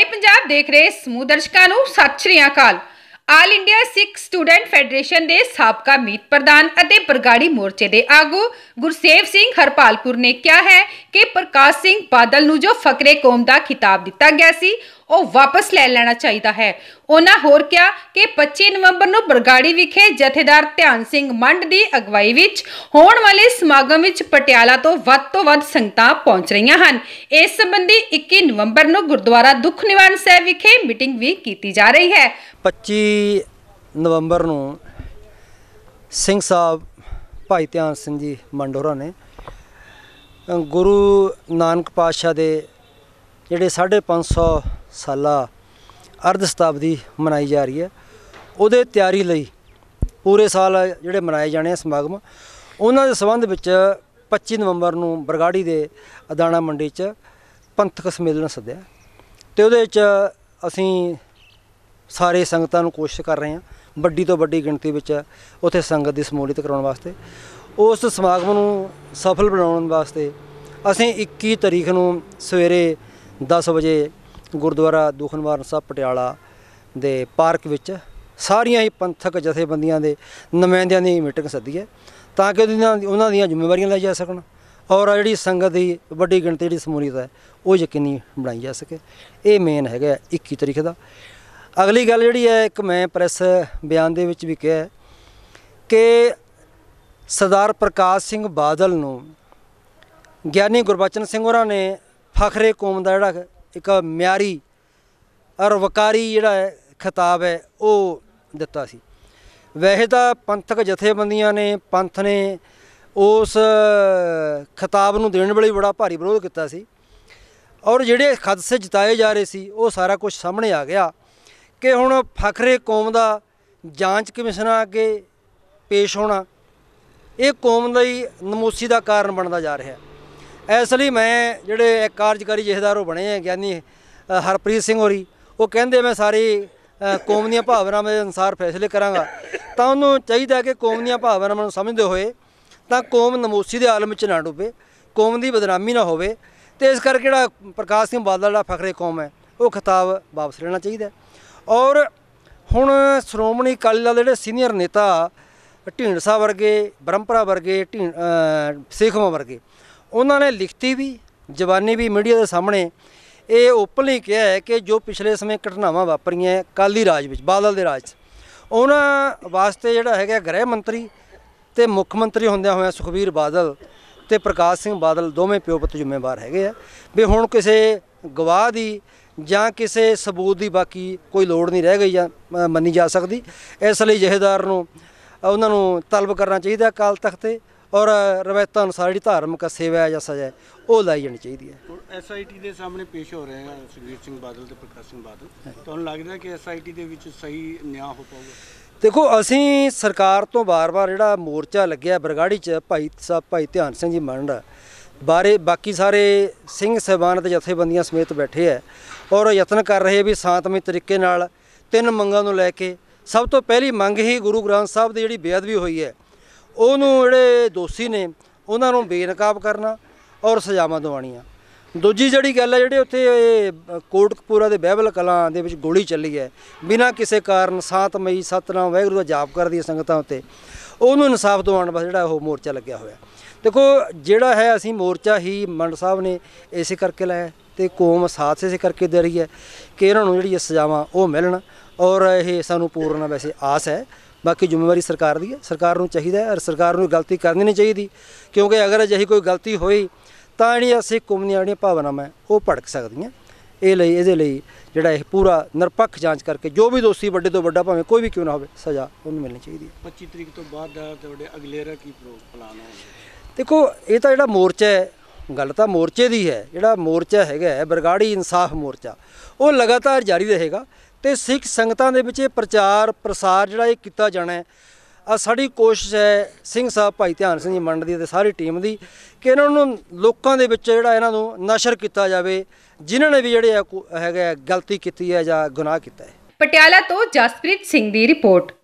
live Punjab ਦੇਖ ਰਹੇ ਸਮੂਹ ਦਰਸ਼ਕਾਂ ਨੂੰ ਸਤਿ ਸ਼੍ਰੀ ਅਕਾਲ All India Sikh Student Federation ਦੇ ਸਾਬਕਾ ਮੀਤ ਪ੍ਰਧਾਨ ਅਤੇ ਪ੍ਰਗਾੜੀ ਮੋਰਚੇ ਦੇ ਆਗੂ ਗੁਰਸੇਵ ਸਿੰਘ ਹਰਪਾਲਪੁਰ ਨੇ ਕਿਹਾ ਹੈ ਕਿ ਪ੍ਰਕਾਸ਼ ਸਿੰਘ ਬਾਦਲ ਨੂੰ ਜੋ ਫਕਰੇ ਕੌਮ ਦਾ ਖਿਤਾਬ ਦਿੱਤਾ ਗਿਆ ਸੀ ਉਹ ਵਾਪਸ ਲੈ ਲੈਣਾ ਚਾਹੀਦਾ ਹੈ ਉਹਨਾਂ ਹੋਰ ਕਿਹਾ ਕਿ 25 ਨਵੰਬਰ ਨੂੰ ਬਰਗਾੜੀ ਵਿਖੇ ਜਥੇਦਾਰ ਧਿਆਨ ਸਿੰਘ ਮੰਡ ਦੀ ਅਗਵਾਈ ਵਿੱਚ ਹੋਣ ਵਾਲੇ ਸਮਾਗਮ ਵਿੱਚ ਪਟਿਆਲਾ ਤੋਂ ਵੱਧ ਤੋਂ ਵੱਧ ਸੰਗਤਾਂ ਪਹੁੰਚ ਰਹੀਆਂ ਹਨ ਇਸ ਸੰਬੰਧੀ 21 ਨਵੰਬਰ ਨੂੰ ਗੁਰਦੁਆਰਾ ਦੁੱਖ ਨਿਵਾਰਨ ਸਾਹਿਬ ਵਿਖੇ ਮੀਟਿੰਗ ਵੀ ਕੀਤੀ ਜਾ ਰਹੀ ਹੈ 25 ਨਵੰਬਰ ਨੂੰ ਸਿੰਘ ਸਾਹਿਬ ਭਾਈ ਧਿਆਨ ਸਿੰਘ ਜੀ ਮੰਡੋਰਾ ਨੇ ਗੁਰੂ ਨਾਨਕ ਪਾਤਸ਼ਾਹ ਦੇ ਜਿਹੜੇ 550 ਸਾਲਾ ਅਰਧ ਸ਼ਤਾਬਦੀ ਮਨਾਈ ਜਾ ਰਹੀ ਹੈ ਉਹਦੇ ਤਿਆਰੀ ਲਈ ਪੂਰੇ ਸਾਲ ਜਿਹੜੇ ਮਨਾਏ ਜਾਣੇ ਆ ਸਮਾਗਮ ਉਹਨਾਂ ਦੇ ਸਬੰਧ ਵਿੱਚ 25 ਨਵੰਬਰ ਨੂੰ ਬਰਗਾੜੀ ਦੇ ਅਦਾਣਾ ਮੰਡੀ 'ਚ ਪੰਥਕ ਸੰਮੇਲਨ ਸੱਦਿਆ ਤੇ ਉਹਦੇ 'ਚ ਅਸੀਂ ਸਾਰੇ ਸੰਗਤਾਂ ਨੂੰ ਕੋਸ਼ਿਸ਼ ਕਰ ਰਹੇ ਹਾਂ ਵੱਡੀ ਤੋਂ ਵੱਡੀ ਗਿਣਤੀ ਵਿੱਚ ਉੱਥੇ ਸੰਗਤ ਦੀ ਸਮੂਲੀਅਤ ਕਰਾਉਣ ਵਾਸਤੇ ਉਸ ਸਮਾਗਮ ਨੂੰ ਸਫਲ ਬਣਾਉਣ ਵਾਸਤੇ ਅਸੀਂ 21 ਤਰੀਕ ਨੂੰ ਸਵੇਰੇ 10 ਵਜੇ ਗੁਰਦੁਆਰਾ ਦੁਖਨਵਾਰਨ ਸਾਹਿਬ ਪਟਿਆਲਾ ਦੇ ਪਾਰਕ ਵਿੱਚ ਸਾਰੀਆਂ ਹੀ ਪੰਥਕ ਜਥੇਬੰਦੀਆਂ ਦੇ ਨੁਮਾਇੰਦਿਆਂ ਦੀ ਮੀਟਿੰਗ ਸੱਦੀ ਹੈ ਤਾਂ ਕਿ ਉਹਨਾਂ ਦੀਆਂ ਜ਼ਿੰਮੇਵਾਰੀਆਂ ਲਈ ਜਾ ਸਕਣ ਔਰ ਜਿਹੜੀ ਸੰਗਤ ਦੀ ਵੱਡੀ ਗਿਣਤੀ ਜਿਹੜੀ ਸਮੂਲੀਅਤ ਹੈ ਉਹ ਯਕੀਨੀ ਬਣਾਈ ਜਾ ਸਕੇ ਇਹ ਮੇਨ ਹੈਗਾ 21 ਤਰੀਕ ਦਾ ਅਗਲੀ ਗੱਲ ਜਿਹੜੀ ਹੈ ਇੱਕ ਮੈਂ ਪ੍ਰੈਸ ਬਿਆਨ ਦੇ ਵਿੱਚ ਵੀ ਕਿਹਾ ਕਿ ਸਰਦਾਰ ਪ੍ਰਕਾਸ਼ ਸਿੰਘ ਬਾਦਲ ਨੂੰ ਗਿਆਨੀ ਗੁਰਬਚਨ ਸਿੰਘ ਹੋਰਾਂ ਨੇ ਫਖਰੇ ਕੌਮ ਦਾ ਜਿਹੜਾ ਇੱਕ ਮਿਆਰੀ ਔਰ ਵਕਾਰੀ ਜਿਹੜਾ ਖਿਤਾਬ ਹੈ ਉਹ ਦਿੱਤਾ ਸੀ ਵੈਸੇ ਤਾਂ ਪੰਥਕ ਜਥੇਬੰਦੀਆਂ ਨੇ ਪੰਥ ਨੇ ਉਸ ਖਿਤਾਬ ਨੂੰ ਦੇਣ ਵੇਲੇ ਬੜਾ ਭਾਰੀ ਵਿਰੋਧ ਕੀਤਾ ਸੀ ਔਰ ਜਿਹੜੇ ਖਦਸੇ ਜਿਤਾਏ ਜਾ ਰਹੇ ਸੀ ਉਹ ਸਾਰਾ ਕੁਝ ਸਾਹਮਣੇ ਆ ਗਿਆ ਕਿ ਹੁਣ ਫਖਰੇ ਕੌਮ ਦਾ ਜਾਂਚ ਕਮਿਸ਼ਨਾਂ ਅੱਗੇ ਪੇਸ਼ ਹੋਣਾ ਇਹ ਕੌਮ ਲਈ ਨਮੋਸੀ ਦਾ ਕਾਰਨ ਬਣਦਾ ਜਾ ਰਿਹਾ ਹੈ ਇਸ ਲਈ ਮੈਂ ਜਿਹੜੇ ਕਾਰਜਕਾਰੀ ਜਿਹਦਾਰ ਉਹ ਬਣੇ ਆ ਗਿਆਨੀ ਹਰਪ੍ਰੀਤ ਸਿੰਘ ਹੋਰੀ ਉਹ ਕਹਿੰਦੇ ਮੈਂ ਸਾਰੀ ਕੌਮ ਦੀਆਂ ਭਾਵਨਾਵਾਂ ਦੇ ਅਨਸਾਰ ਫੈਸਲੇ ਕਰਾਂਗਾ ਤਾਂ ਉਹਨੂੰ ਚਾਹੀਦਾ ਕਿ ਕੌਮ ਦੀਆਂ ਭਾਵਨਾਵਾਂ ਨੂੰ ਸਮਝਦੇ ਹੋਏ ਤਾਂ ਕੌਮ ਨਮੋਸੀ ਦੇ ਆਲਮ ਵਿੱਚ ਨਾ ਡੁੱਬੇ ਕੌਮ ਦੀ ਬਦਨਾਮੀ ਨਾ ਹੋਵੇ ਤੇ ਇਸ ਕਰਕੇ ਜਿਹੜਾ ਪ੍ਰਕਾਸ਼ ਸਿੰਘ ਬਾਦਲ ਦਾ ਫਖਰੇ ਕੌਮ ਹੈ ਉਹ ਖਿਤਾਬ ਵਾਪਸ ਲੈਣਾ ਚਾਹੀਦਾ ਔਰ ਹੁਣ ਸ਼੍ਰੋਮਣੀ ਅਕਾਲੀ ਦਲ ਜਿਹੜੇ ਸੀਨੀਅਰ ਨੇਤਾ ਢੀਂਡਸਾ ਵਰਗੇ ਬ੍ਰਹਮਪਰਾ ਵਰਗੇ ਸਿੱਖਵਾ ਵਰਗੇ ਉਹਨਾਂ ਨੇ ਲਿਖਤੀ ਵੀ ਜਵਾਨੀ ਵੀ ਮੀਡੀਆ ਦੇ ਸਾਹਮਣੇ ਇਹ ਓਪਨਲੀ ਕਿਹਾ ਹੈ ਕਿ ਜੋ ਪਿਛਲੇ ਸਮੇਂ ਘਟਨਾਵਾਂ ਵਾਪਰੀਆਂ ਕਾਲੀ ਰਾਜ ਵਿੱਚ ਬਾਦਲ ਦੇ ਰਾਜ ਉਹਨਾਂ ਵਾਸਤੇ ਜਿਹੜਾ ਹੈਗਾ ਗ੍ਰਹਿ ਮੰਤਰੀ ਤੇ ਮੁੱਖ ਮੰਤਰੀ ਹੁੰਦਿਆਂ ਹੋਇਆ ਸੁਖਬੀਰ ਬਾਦਲ ਤੇ ਪ੍ਰਕਾਸ਼ ਸਿੰਘ ਬਾਦਲ ਦੋਵੇਂ ਪਿਓ ਪੁੱਤ ਜ਼ਿੰਮੇਵਾਰ ਹੈਗੇ ਆ ਵੀ ਹੁਣ ਕਿਸੇ ਗਵਾਹ ਦੀ ਜਾਂ ਕਿਸੇ ਸਬੂਤ ਦੀ ਬਾਕੀ ਕੋਈ ਲੋੜ ਨਹੀਂ ਰਹਿ ਗਈ ਜਾਂ ਮੰਨੀ ਜਾ ਸਕਦੀ ਇਸ ਲਈ ਜਹੇਦਾਰ ਨੂੰ ਉਹਨਾਂ ਨੂੰ ਤਲਬ ਕਰਨਾ ਚਾਹੀਦਾ ਕਾਲ ਤਖਤ ਤੇ ਔਰ ਰਵਾਇਤਾਂ ਅਨੁਸਾਰ ਜਿਹੜੀ ਧਾਰਮਿਕ ਸੇਵਾ ਜਾਂ ਸਜ਼ਾ ਹੈ, ਉਹ ਲਾਈ ਜਾਣੀ ਚਾਹੀਦੀ ਹੈ ਐਸਆਈਟੀ ਦੇ ਸਾਹਮਣੇ ਪੇਸ਼ ਹੋ ਰਹੇ ਹਨ ਸੁਖਵੀਰ ਸਿੰਘ ਬਾਦਲ ਤੇ ਪ੍ਰਕਾਸ਼ ਸਿੰਘ ਬਾਦਲ ਤੁਹਾਨੂੰ ਲੱਗਦਾ ਕਿ ਐਸਆਈਟੀ ਦੇ ਵਿੱਚ ਸਹੀ ਨਿਆਂ ਹੋ ਪਾਊਗਾ ਦੇਖੋ ਅਸੀਂ ਸਰਕਾਰ ਤੋਂ ਬਾਰ-ਬਾਰ ਜਿਹੜਾ ਮੋਰਚਾ ਲੱਗਿਆ ਬਰਗਾੜੀ 'ਚ ਭਾਈ ਸਾਹਿਬ ਭਾਈ ਧਿਆਨ ਸਿੰਘ ਜੀ ਮੰਡ ਬਾਰੇ ਬਾਕੀ ਸਾਰੇ ਸਿੰਘ ਸਹਿਬਾਨ ਤੇ ਜਥੇਬੰਦੀਆਂ ਸਮੇਤ ਬੈਠੇ ਆ ਔਰ ਯਤਨ ਕਰ ਰਹੇ ਵੀ ਸ਼ਾਂਤਮਈ ਤਰੀਕੇ ਨਾਲ ਤਿੰਨ ਮੰਗਾਂ ਨੂੰ ਲੈ ਕੇ ਸਭ ਤੋਂ ਪਹਿਲੀ ਮੰਗ ਹੀ ਗੁਰੂ ਗ੍ਰੰਥ ਸਾਹਿਬ ਦੀ ਜਿਹੜੀ ਬੇਅਦਬੀ ਹੋਈ ਹੈ ਉਹਨੂੰ ਜਿਹੜੇ ਦੋਸ਼ੀ ਨੇ ਉਹਨਾਂ ਨੂੰ ਬੇਨਕਾਬ ਕਰਨਾ ਔਰ ਸਜ਼ਾਵਾਂ ਦਵਾਣੀਆਂ ਦੂਜੀ ਜਿਹੜੀ ਗੱਲ ਹੈ ਜਿਹੜੇ ਉੱਥੇ ਕੋਟਕਪੂਰਾ ਦੇ ਬਹਿਬਲ ਕਲਾਂ ਦੇ ਵਿੱਚ ਗੋਲੀ ਚੱਲੀ ਹੈ ਬਿਨਾਂ ਕਿਸੇ ਕਾਰਨ 7 ਮਈ ਨਾ ਵੈਗਰੂ ਦਾ ਜਾਪ ਕਰਦੀ ਸੰਗਤਾਂ ਉੱਤੇ ਉਹਨੂੰ ਇਨਸਾਫ ਦਿਵਾਉਣ ਦਾ ਜਿਹੜਾ ਉਹ ਮੋਰਚਾ ਲੱਗਿਆ ਹੋਇਆ ਦੇਖੋ ਜਿਹੜਾ ਹੈ ਅਸੀਂ ਮੋਰਚਾ ਹੀ ਮੰਡ ਸਾਹਿਬ ਨੇ ਇਸੇ ਕਰਕੇ ਲਾਇਆ ਤੇ ਕੌਮ ਸਾਥ ਇਸੇ ਕਰਕੇ ਦੇ ਰਹੀ ਹੈ ਕਿ ਇਹਨਾਂ ਨੂੰ ਜਿਹੜੀ ਸਜ਼ਾਵਾਂ ਉਹ ਮਿਲਣ ਔਰ ਇਹ ਸਾਨੂੰ ਪੂਰਨ ਵੈਸੇ ਆਸ ਹੈ ਬਾਕੀ ਜ਼ਿੰਮੇਵਾਰੀ ਸਰਕਾਰ ਦੀ ਹੈ ਸਰਕਾਰ ਨੂੰ ਚਾਹੀਦਾ ਹੈ ਔਰ ਸਰਕਾਰ ਨੂੰ ਗਲਤੀ ਕਰਨੀ ਨਹੀਂ ਚਾਹੀਦੀ ਕਿਉਂਕਿ ਅਗਰ ਅਜਿਹੀ ਕੋਈ ਗਲਤੀ ਹੋਈ ਤਾਂ ਜਿਹੜੀ ਅਸੀਂ ਕੁਮਨੀਆਂ ਭਾਵਨਾ ਮੈਂ ਉਹ ਭੜਕ ਸਕਦੀਆਂ ਇਹ ਲਈ ਇਹਦੇ ਲਈ ਜਿਹੜਾ ਇਹ ਪੂਰਾ ਨਿਰਪੱਖ ਜਾਂਚ ਕਰਕੇ ਜੋ ਵੀ ਦੋਸ਼ੀ ਵੱਡੇ ਤੋਂ ਵੱਡਾ ਭਾਵੇਂ ਕੋਈ ਵੀ ਕਿਉਂ ਨਾ ਹੋਵੇ ਸਜ਼ਾ ਉਹਨੂੰ ਮਿਲਣੀ ਚਾਹੀਦੀ ਹੈ 25 ਤਰੀਕ ਤੋਂ ਬਾਅਦ ਦਾ ਤੁਹਾਡੇ ਅਗਲੇਰਾ ਕੀ ਪਲਾਨ ਹੈ ਦੇਖੋ ਇਹ ਤਾਂ ਜਿਹੜਾ ਮੋਰਚਾ ਹੈ ਗੱਲ ਤਾਂ ਮੋਰਚੇ ਦੀ ਹੈ ਜਿਹੜਾ ਮੋਰਚਾ ਹੈਗਾ ਬਰਗਾੜੀ ਇਨਸਾਫ ਮੋਰਚਾ ਉਹ ਲਗਾਤਾਰ ਜਾਰੀ ਰਹੇਗਾ ਤੇ ਸਿੱਖ ਸੰਗਤਾਂ ਦੇ ਵਿੱਚ ਇਹ ਪ੍ਰਚਾਰ ਪ੍ਰਸਾਰ ਜਿਹੜਾ ਇਹ ਕੀਤਾ ਜਾਣਾ ਹੈ ਆ ਸਾਡੀ ਕੋਸ਼ਿਸ਼ ਹੈ ਸਿੰਘ ਸਾਹਿਬ ਭਾਈ ਧਿਆਨ ਸਿੰਘ ਜੀ ਮੰਡਲ ਦੀ ਤੇ ਸਾਰੀ ਟੀਮ ਦੀ ਕਿ ਇਹਨਾਂ ਨੂੰ ਲੋਕਾਂ ਦੇ ਵਿੱਚ ਜਿਹੜਾ ਇਹਨਾਂ ਨੂੰ ਨਸ਼ਰ ਕੀਤਾ ਜਾਵੇ ਜਿਨ੍ਹਾਂ ਨੇ ਵੀ ਜਿਹੜੇ ਹੈਗਾ ਗਲਤੀ ਕੀਤੀ ਹੈ ਜਾਂ ਗੁਨਾਹ ਕੀਤਾ ਹੈ ਪਟਿਆਲਾ ਤੋਂ ਜਸਪ੍ਰੀਤ ਸਿੰਘ ਦੀ ਰਿਪੋਰਟ